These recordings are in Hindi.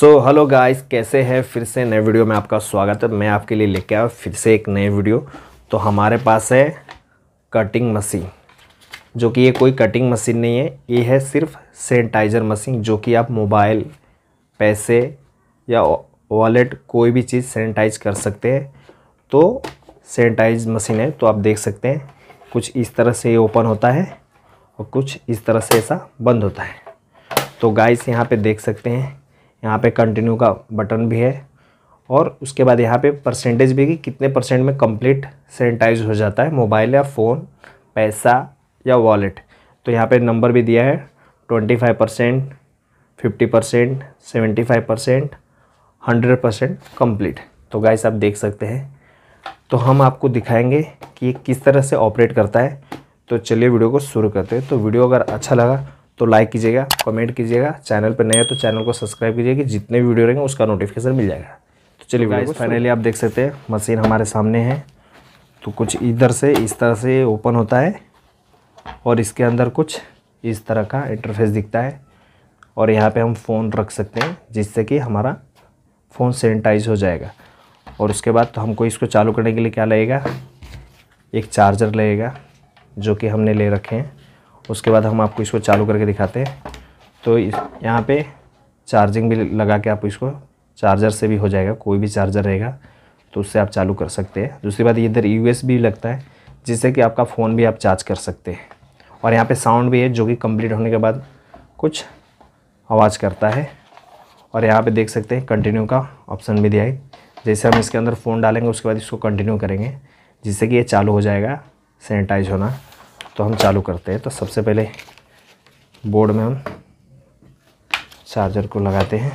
सो हेलो गाइस कैसे हैं फिर से नए वीडियो में आपका स्वागत है मैं आपके लिए लेके आया फिर से एक नए वीडियो तो हमारे पास है कटिंग मशीन जो कि ये कोई कटिंग मशीन नहीं है ये है सिर्फ सैनिटाइज़र मशीन जो कि आप मोबाइल पैसे या वॉलेट कोई भी चीज़ सैनिटाइज कर सकते हैं तो सैनिटाइज मशीन है तो आप देख सकते हैं कुछ इस तरह से ये ओपन होता है और कुछ इस तरह से ऐसा बंद होता है तो गाइस यहाँ पे देख सकते हैं यहाँ पे कंटिन्यू का बटन भी है और उसके बाद यहाँ पे परसेंटेज भी कि कितने परसेंट में कंप्लीट सैनिटाइज हो जाता है मोबाइल या फ़ोन पैसा या वॉलेट तो यहाँ पे नंबर भी दिया है twenty five percent fifty percent seventy five percent hundred percent complete तो गाइस आप देख सकते हैं तो हम आपको दिखाएंगे कि ये किस तरह से ऑपरेट करता है तो चलिए वीडियो को शुरू करते हैं तो वीडियो अगर अच्छा लगा तो लाइक कीजिएगा कमेंट कीजिएगा चैनल पर नए हो तो चैनल को सब्सक्राइब कीजिएगा जितने वीडियो रहेंगे उसका नोटिफिकेशन मिल जाएगा तो चलिए गाइस तो फाइनली तो आप देख सकते हैं मशीन हमारे सामने है तो कुछ इधर से इस तरह से ओपन होता है और इसके अंदर कुछ इस तरह का इंटरफेस दिखता है और यहाँ पर हम फ़ोन रख सकते हैं जिससे कि हमारा फ़ोन सैनिटाइज हो जाएगा और उसके बाद तो हमको इसको चालू करने के लिए क्या लगेगा एक चार्जर लगेगा जो कि हमने ले रखे हैं उसके बाद हम आपको इसको चालू करके दिखाते हैं तो इस यहाँ पे चार्जिंग भी लगा के आप इसको चार्जर से भी हो जाएगा कोई भी चार्जर रहेगा तो उससे आप चालू कर सकते हैं दूसरी बात इधर यू भी लगता है जिससे कि आपका फ़ोन भी आप चार्ज कर सकते हैं और यहाँ पर साउंड भी है जो कि कम्प्लीट होने के बाद कुछ आवाज़ करता है और यहाँ पे देख सकते हैं कंटिन्यू का ऑप्शन भी दिया है जैसे हम इसके अंदर फ़ोन डालेंगे उसके बाद इसको कंटिन्यू करेंगे जिससे कि ये चालू हो जाएगा सैनिटाइज होना तो हम चालू करते हैं तो सबसे पहले बोर्ड में हम चार्जर को लगाते हैं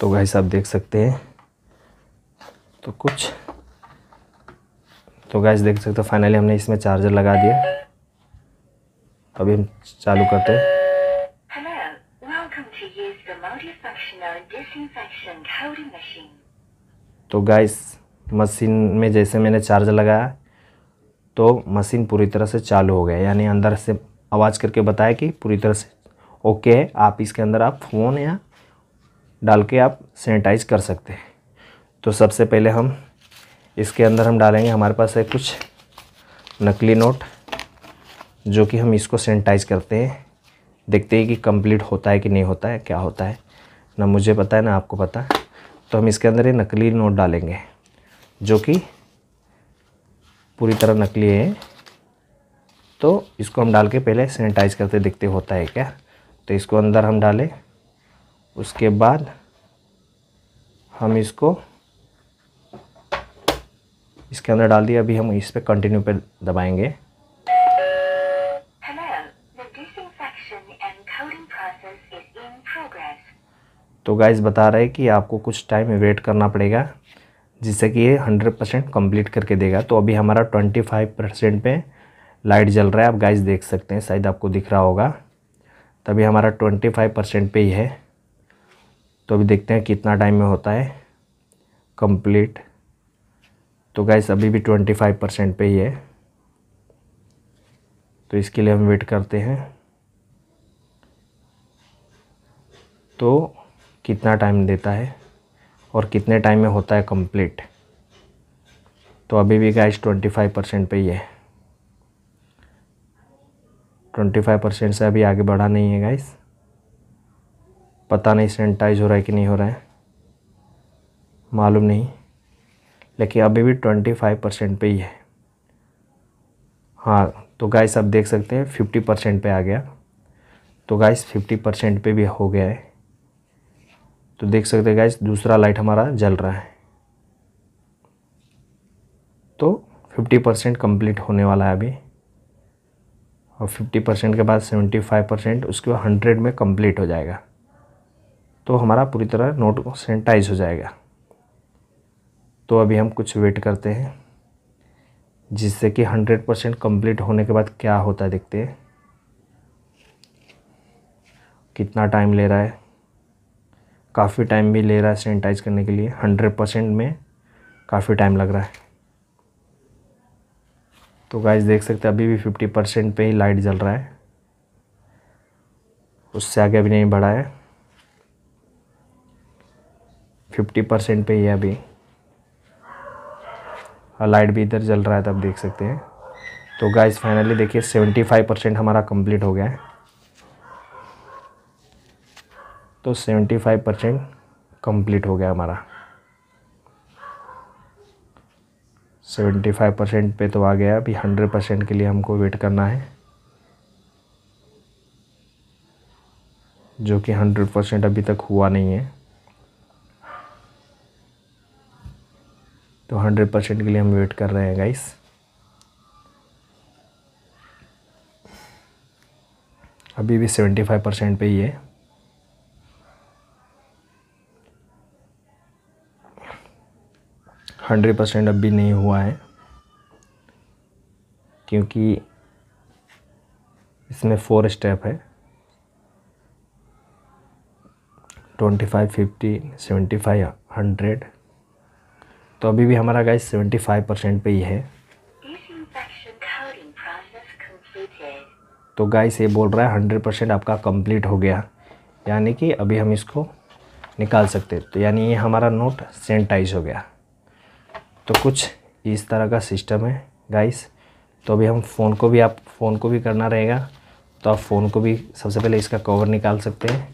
तो भाई आप देख सकते हैं तो कुछ तो गैस देख सकते हो फाइनली हमने इसमें चार्जर लगा दिया अभी हम चालू करते हैं Hello, तो गाइस मशीन में जैसे मैंने चार्ज लगाया तो मशीन पूरी तरह से चालू हो गया यानी अंदर से आवाज़ करके बताया कि पूरी तरह से ओके है आप इसके अंदर आप फ़ोन या डाल के आप सैनिटाइज कर सकते हैं तो सबसे पहले हम इसके अंदर हम डालेंगे हमारे पास है कुछ नकली नोट जो कि हम इसको सैनिटाइज करते हैं देखते हैं कि कंप्लीट होता है कि नहीं होता है क्या होता है ना मुझे पता है ना आपको पता है तो हम इसके अंदर ये नकली नोट डालेंगे जो कि पूरी तरह नकली है तो इसको हम डाल के पहले सैनिटाइज करते देखते होता है क्या तो इसको अंदर हम डालें उसके बाद हम इसको इसके अंदर डाल दिया अभी हम इस पर कंटिन्यू पे दबाएंगे Hello, तो गाइस बता रहा है कि आपको कुछ टाइम वेट करना पड़ेगा जिससे कि ये हंड्रेड परसेंट कम्प्लीट करके देगा तो अभी हमारा ट्वेंटी फाइव परसेंट पर लाइट जल रहा है आप गाइज देख सकते हैं शायद आपको दिख रहा होगा तभी हमारा ट्वेंटी फाइव परसेंट पर ही है तो अभी देखते हैं कितना टाइम में होता है कम्प्लीट तो गाइज अभी भी ट्वेंटी फाइव परसेंट पर ही है तो इसके लिए हम वेट करते हैं तो कितना टाइम देता है और कितने टाइम में होता है कंप्लीट तो अभी भी गैस ट्वेंटी फाइव परसेंट पर ही है ट्वेंटी फाइव परसेंट से अभी आगे बढ़ा नहीं है गाइस पता नहीं सैनिटाइज हो रहा है कि नहीं हो रहा है मालूम नहीं लेकिन अभी भी ट्वेंटी फाइव परसेंट पर ही है हाँ तो गाइस आप देख सकते हैं फिफ्टी परसेंट पर आ गया तो गाइस फिफ्टी परसेंट पर भी हो गया है तो देख सकते हैं गैस दूसरा लाइट हमारा जल रहा है तो 50 परसेंट कम्प्लीट होने वाला है अभी और 50 परसेंट के बाद 75 परसेंट उसके बाद हंड्रेड में कम्प्लीट हो जाएगा तो हमारा पूरी तरह नोट सैनिटाइज हो जाएगा तो अभी हम कुछ वेट करते हैं जिससे कि हंड्रेड परसेंट कम्प्लीट होने के बाद क्या होता है देखते हैं कितना टाइम ले रहा है काफ़ी टाइम भी ले रहा है सैनिटाइज करने के लिए हंड्रेड परसेंट में काफ़ी टाइम लग रहा है तो गाइज देख सकते हैं अभी भी फिफ्टी परसेंट पर ही लाइट जल रहा है उससे आगे भी नहीं बढ़ा है फिफ्टी परसेंट पर ही है अभी और हाँ, लाइट भी इधर जल रहा है तो आप देख सकते हैं तो गाइज फाइनली देखिए सेवेंटी फाइव परसेंट हमारा कंप्लीट हो गया है तो 75 परसेंट कम्प्लीट हो गया हमारा 75 परसेंट पे तो आ गया अभी 100 परसेंट के लिए हमको वेट करना है जो कि 100 परसेंट अभी तक हुआ नहीं है तो 100 परसेंट के लिए हम वेट कर रहे हैं गाइस अभी भी 75 परसेंट पे ही है हंड्रेड परसेंट अभी नहीं हुआ है क्योंकि इसमें फोर स्टेप है twenty five fifty seventy five hundred तो अभी भी हमारा गाइस सेवेंटी फाइव परसेंट पर ही है तो गाइस ये बोल रहा है हंड्रेड परसेंट आपका कंप्लीट हो गया यानी कि अभी हम इसको निकाल सकते तो यानी ये हमारा नोट सेंटाइज हो गया तो कुछ इस तरह का सिस्टम है गाइस तो अभी हम फ़ोन को भी आप फ़ोन को भी करना रहेगा तो आप फ़ोन को भी सबसे पहले इसका कवर निकाल सकते हैं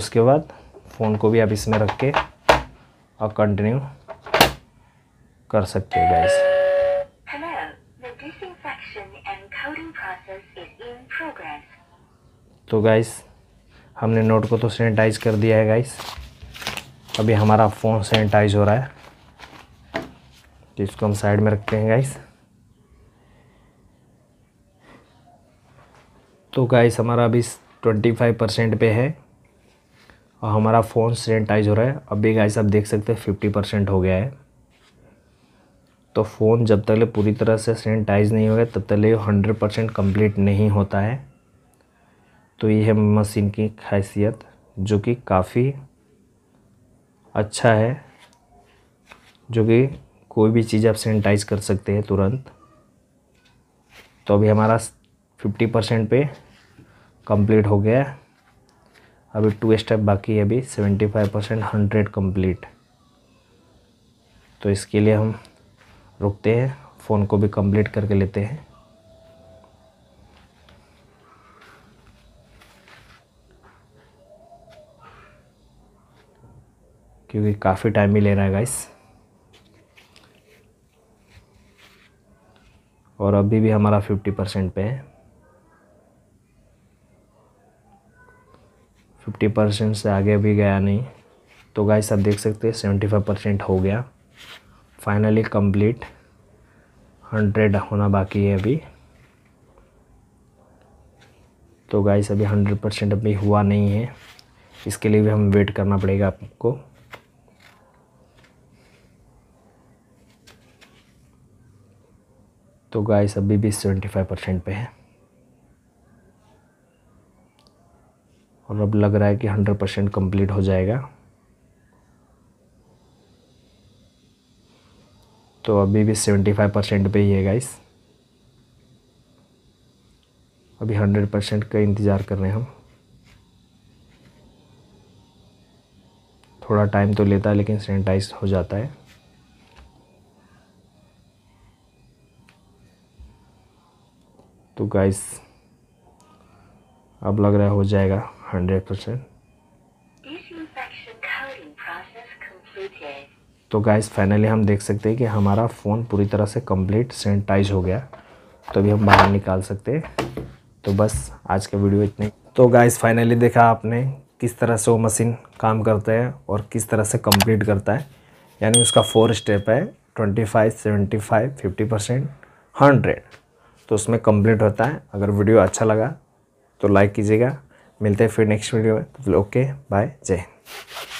उसके बाद फ़ोन को भी आप इसमें रख के और कंटिन्यू कर सकते हैं गाइस तो गाइस हमने नोट को तो सैनिटाइज कर दिया है गाइस अभी हमारा फ़ोन सैनिटाइज हो रहा है तो इसको हम साइड में रखते हैं गाइस तो गाइस हमारा अभी ट्वेंटी फाइव परसेंट पे है और हमारा फ़ोन सेनेटाइज हो रहा है अभी गाइस आप देख सकते हैं फिफ्टी परसेंट हो गया है तो फ़ोन जब तक ले पूरी तरह से सेनेटाइज नहीं होगा तब तक ले हंड्रेड परसेंट कम्प्लीट नहीं होता है तो ये है मशीन की खासियत जो कि काफ़ी अच्छा है जो कि कोई भी चीज़ आप सैनिटाइज कर सकते हैं तुरंत तो अभी हमारा फिफ्टी परसेंट पे कंप्लीट हो गया अभी टू स्टेप बाकी है अभी seventy five percent hundred complete तो इसके लिए हम रुकते हैं फ़ोन को भी कंप्लीट करके लेते हैं क्योंकि काफ़ी टाइम ही ले रहा है गाइस और अभी भी हमारा फिफ्टी परसेंट पे है फिफ्टी परसेंट से आगे भी गया नहीं तो गाइस आप देख सकते हैं सेवेंटी फाइव परसेंट हो गया फाइनली कंप्लीट हंड्रेड होना बाकी है अभी तो गाइस अभी हंड्रेड परसेंट अभी हुआ नहीं है इसके लिए भी हम वेट करना पड़ेगा आपको तो गाइस अभी भी सेवेंटी फाइव परसेंट पर है और अब लग रहा है कि हंड्रेड परसेंट कम्प्लीट हो जाएगा तो अभी भी सेवेंटी फाइव परसेंट पर ही है गाइस अभी हंड्रेड परसेंट का इंतज़ार कर रहे हैं हम थोड़ा टाइम तो लेता है लेकिन सैनिटाइज हो जाता है तो गाइस अब लग रहा है हो जाएगा हंड्रेड परसेंट तो गाइस फाइनली हम देख सकते हैं कि हमारा फ़ोन पूरी तरह से कंप्लीट सैनिटाइज हो गया तो अभी हम बाहर निकाल सकते हैं तो बस आज का वीडियो इतने तो गाइस फाइनली देखा आपने किस तरह से वो मशीन काम करता है और किस तरह से कंप्लीट करता है यानी उसका फोर स्टेप है twenty five seventy five fifty percent hundred तो उसमें कंप्लीट होता है अगर वीडियो अच्छा लगा तो लाइक कीजिएगा मिलते हैं फिर नेक्स्ट वीडियो में तो ओके बाय जय हिंद